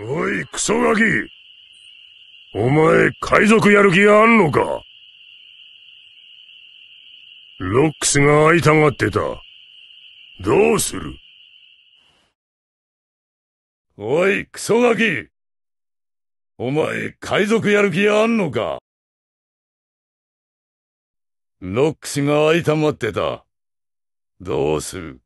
おい、クソガキ。お前、海賊やる気あんのかロックスが会いたがってた。どうするおい、クソガキ。お前、海賊やる気あんのかロックスが会いたまってた。どうする